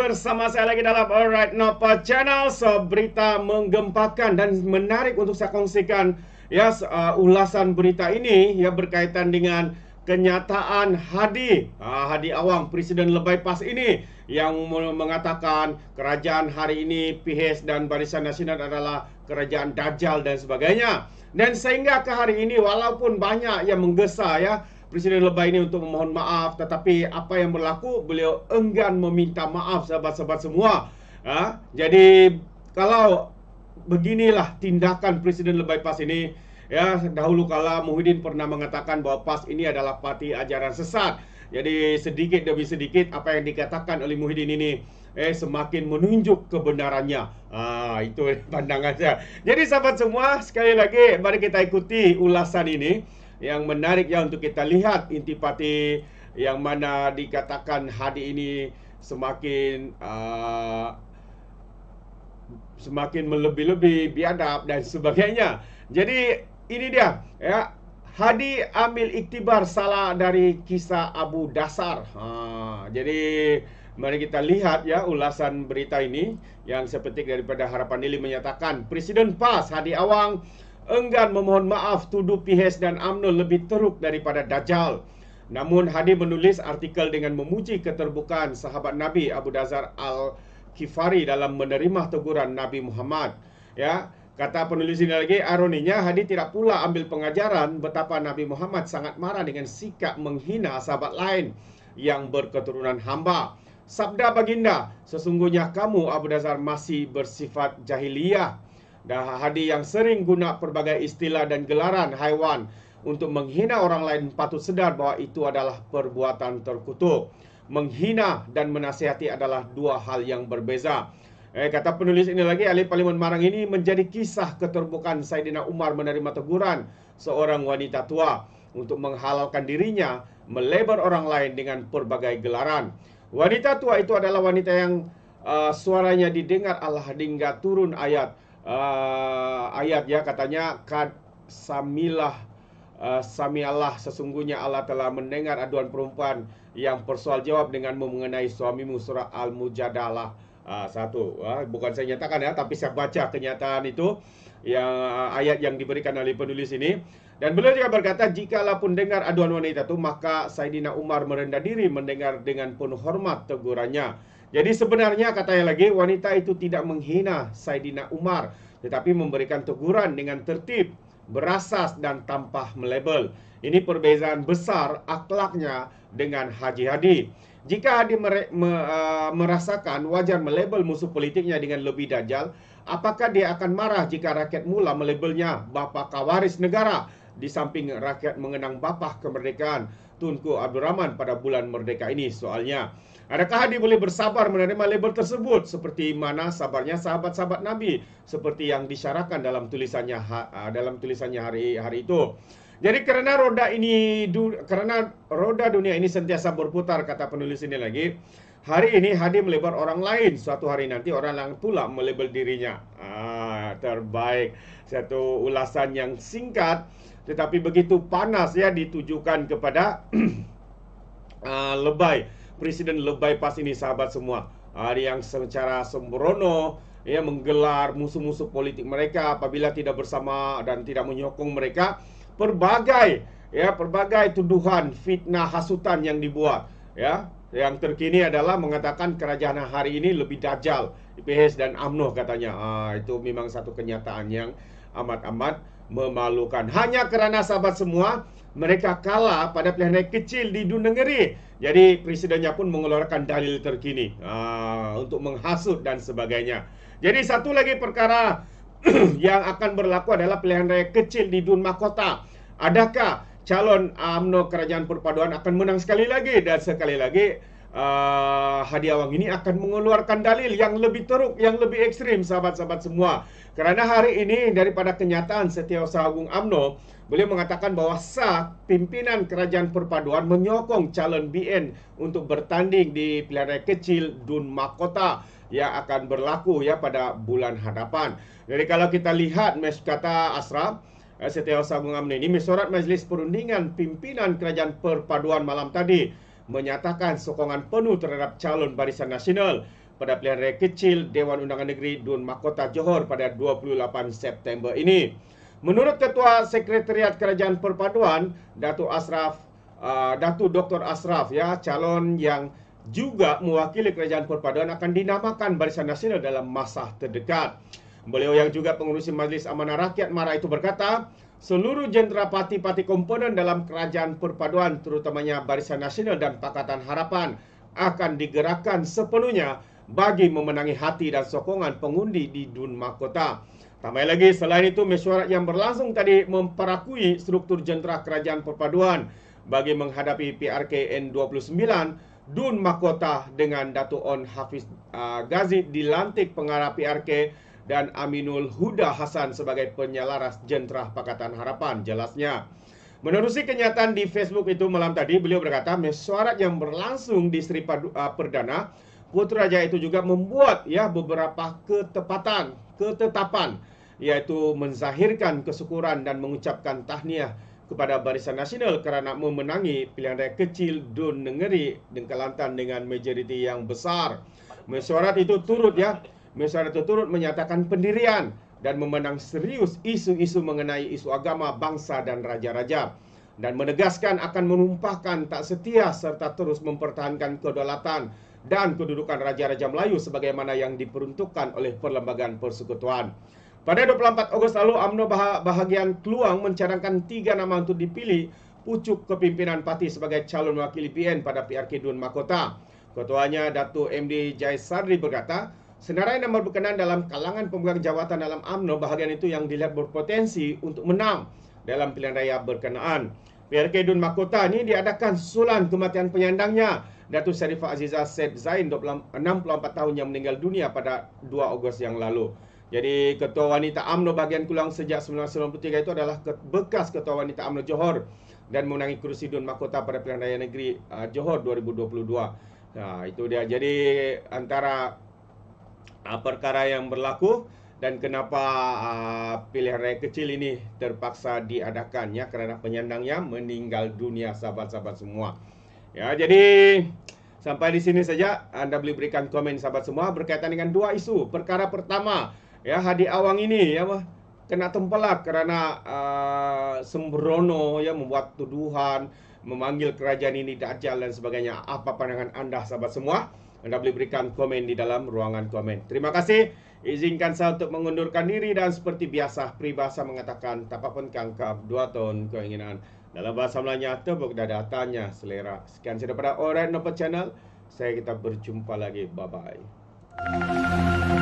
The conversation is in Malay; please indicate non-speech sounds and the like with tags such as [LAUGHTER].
bersama saya lagi dalam Alright Nova Channel Seberita so, menggempakan dan menarik untuk saya kongsikan ya yes, uh, ulasan berita ini ya berkaitan dengan kenyataan Hadi uh, Hadi Awang Presiden Lebai Pas ini yang mengatakan kerajaan hari ini PHS dan Barisan Nasional adalah kerajaan Dajjal dan sebagainya dan sehingga ke hari ini walaupun banyak yang menggesa ya Presiden Lebai ini untuk memohon maaf tetapi apa yang berlaku beliau enggan meminta maaf sahabat-sahabat semua. Ha? Jadi kalau beginilah tindakan Presiden Lebai PAS ini ya dahulu kala Muhyiddin pernah mengatakan bahawa PAS ini adalah parti ajaran sesat. Jadi sedikit demi sedikit apa yang dikatakan oleh Muhyiddin ini eh semakin menunjuk kebenarannya. Ah itu pandangan saya. Jadi sahabat semua sekali lagi mari kita ikuti ulasan ini. yang menarik ya untuk kita lihat intipati yang mana dikatakan hari ini semakin uh, semakin melebih-lebih biadab dan sebagainya. Jadi ini dia ya Hadi ambil iktibar salah dari kisah Abu Dasar. Ha, jadi mari kita lihat ya ulasan berita ini yang sepetik daripada Harapan Lili menyatakan Presiden PAS Hadi Awang enggan memohon maaf tuduh PHS dan amno lebih teruk daripada dajal. Namun Hadi menulis artikel dengan memuji keterbukaan sahabat Nabi Abu Dazar Al-Kifari dalam menerima teguran Nabi Muhammad. Ya, Kata penulis ini lagi, aroninya Hadi tidak pula ambil pengajaran betapa Nabi Muhammad sangat marah dengan sikap menghina sahabat lain yang berketurunan hamba. Sabda baginda, sesungguhnya kamu Abu Dazar masih bersifat jahiliyah. Dah hadi yang sering guna pelbagai istilah dan gelaran haiwan untuk menghina orang lain patut sedar bahawa itu adalah perbuatan terkutuk. Menghina dan menasihati adalah dua hal yang berbeza. Eh, kata penulis ini lagi, Ali Parlimen Marang ini menjadi kisah keterbukaan Saidina Umar menerima teguran seorang wanita tua untuk menghalalkan dirinya melebar orang lain dengan pelbagai gelaran. Wanita tua itu adalah wanita yang uh, suaranya didengar Allah hingga turun ayat uh, ayat ya katanya kad samilah uh, samialah sesungguhnya Allah telah mendengar aduan perempuan yang persoal jawab dengan mengenai suamimu surah al-mujadalah uh, satu uh, bukan saya nyatakan ya tapi saya baca kenyataan itu yang uh, ayat yang diberikan oleh penulis ini dan beliau juga berkata jika Allah pun dengar aduan wanita itu maka Saidina Umar merendah diri mendengar dengan penuh hormat tegurannya jadi sebenarnya katanya lagi wanita itu tidak menghina Saidina Umar tetapi memberikan teguran dengan tertib, berasas dan tanpa melebel. Ini perbezaan besar akhlaknya dengan Haji Hadi. Jika Hadi mere, me, uh, merasakan wajar melebel musuh politiknya dengan lebih dajal, apakah dia akan marah jika rakyat mula melebelnya bapak kawaris negara? di samping rakyat mengenang bapah kemerdekaan Tunku Abdul Rahman pada bulan merdeka ini soalnya. Adakah Hadi boleh bersabar menerima label tersebut seperti mana sabarnya sahabat-sahabat Nabi seperti yang disyarahkan dalam tulisannya ha, ah, dalam tulisannya hari hari itu. Jadi kerana roda ini kerana roda dunia ini sentiasa berputar kata penulis ini lagi. Hari ini Hadi melebar orang lain. Suatu hari nanti orang lain pula melebel dirinya. Ah, terbaik. Satu ulasan yang singkat tetapi begitu panas ya ditujukan kepada [CLEARS THROAT] ah, lebay. Presiden lebay pas ini sahabat semua. Ah, yang secara sembrono ya menggelar musuh-musuh politik mereka apabila tidak bersama dan tidak menyokong mereka perbagai ya berbagai tuduhan fitnah hasutan yang dibuat ya yang terkini adalah mengatakan kerajaan hari ini lebih dajal IPS dan AMNO katanya ah, itu memang satu kenyataan yang amat-amat memalukan hanya kerana sahabat semua mereka kalah pada pilihan yang kecil di Dunengeri jadi presidennya pun mengeluarkan dalil terkini ah, untuk menghasut dan sebagainya jadi satu lagi perkara [CLEARS THROAT] yang akan berlaku adalah pilihan raya kecil di Dun Mahkota. Adakah calon UMNO Kerajaan Perpaduan akan menang sekali lagi dan sekali lagi uh, Hadi Awang ini akan mengeluarkan dalil yang lebih teruk, yang lebih ekstrim sahabat-sahabat semua. Kerana hari ini daripada kenyataan Setiausaha Agung Amno boleh mengatakan bahawa sah pimpinan Kerajaan Perpaduan menyokong calon BN untuk bertanding di pilihan raya kecil Dun Makota yang akan berlaku ya pada bulan hadapan. Jadi kalau kita lihat mesh kata Asraf, setiausaha mengamni ini mesyuarat majlis perundingan pimpinan kerajaan perpaduan malam tadi menyatakan sokongan penuh terhadap calon barisan nasional pada pilihan raya kecil Dewan Undangan Negeri Dun Mahkota Johor pada 28 September ini. Menurut Ketua Sekretariat Kerajaan Perpaduan Datuk Asraf uh, Datu Dr. Asraf ya calon yang juga mewakili kerajaan perpaduan akan dinamakan barisan nasional dalam masa terdekat. Beliau yang juga pengurusi Majlis Amanah Rakyat Mara itu berkata, seluruh jentera parti-parti komponen dalam kerajaan perpaduan terutamanya Barisan Nasional dan Pakatan Harapan akan digerakkan sepenuhnya bagi memenangi hati dan sokongan pengundi di Dun Mahkota. Tambah lagi, selain itu mesyuarat yang berlangsung tadi memperakui struktur jentera kerajaan perpaduan bagi menghadapi PRKN 29 Dun Mahkota dengan Datuk On Hafiz uh, Ghazi dilantik pengarah PRK dan Aminul Huda Hasan sebagai penyelaras Jentera Pakatan Harapan jelasnya. Menerusi kenyataan di Facebook itu malam tadi, beliau berkata mesyuarat yang berlangsung di Sri Padua uh, Perdana Putrajaya itu juga membuat ya beberapa ketepatan, ketetapan yaitu menzahirkan kesyukuran dan mengucapkan tahniah kepada Barisan Nasional kerana memenangi pilihan raya kecil Dun negeri dan Kelantan dengan majoriti yang besar. Mesyuarat itu turut ya mesyuarat turut menyatakan pendirian dan memenang serius isu-isu mengenai isu agama, bangsa dan raja-raja dan menegaskan akan menumpahkan tak setia serta terus mempertahankan kedaulatan dan kedudukan Raja-Raja Melayu sebagaimana yang diperuntukkan oleh Perlembagaan Persekutuan. Pada 24 Ogos lalu, UMNO bahagian Keluang mencadangkan tiga nama untuk dipilih pucuk kepimpinan parti sebagai calon wakil PN pada PRK Dun Makota. Ketuanya Datuk MD Jai Sadri berkata, Senarai nomor berkenaan dalam kalangan pemegang jawatan dalam AMNO bahagian itu yang dilihat berpotensi untuk menang dalam pilihan raya berkenaan. PRK Dun Makota ini diadakan susulan kematian penyandangnya Datuk Sharifah Azizah Said Zain 64 tahun yang meninggal dunia pada 2 Ogos yang lalu. Jadi Ketua Wanita AMNO bahagian Kulang sejak 1993 itu adalah bekas Ketua Wanita AMNO Johor dan menangi kursi Dun Makota pada pilihan raya negeri uh, Johor 2022. Nah, itu dia. Jadi antara uh, perkara yang berlaku dan kenapa uh, pilihan raya kecil ini terpaksa diadakan ya kerana penyandangnya meninggal dunia sahabat-sahabat semua. Ya, jadi sampai di sini saja anda boleh berikan komen sahabat semua berkaitan dengan dua isu. Perkara pertama, ya Hadi Awang ini ya kena tempelak kerana uh, sembrono ya membuat tuduhan memanggil kerajaan ini dajal dan sebagainya. Apa pandangan anda sahabat semua? Anda boleh berikan komen di dalam ruangan komen. Terima kasih. Izinkan saya untuk mengundurkan diri dan seperti biasa peribahasa mengatakan tak apa pun kangkap dua tahun keinginan. Dalam bahasa Melayu tepuk dah datanya selera. Sekian sahaja daripada Orang Nopo Channel. Saya kita berjumpa lagi. Bye bye.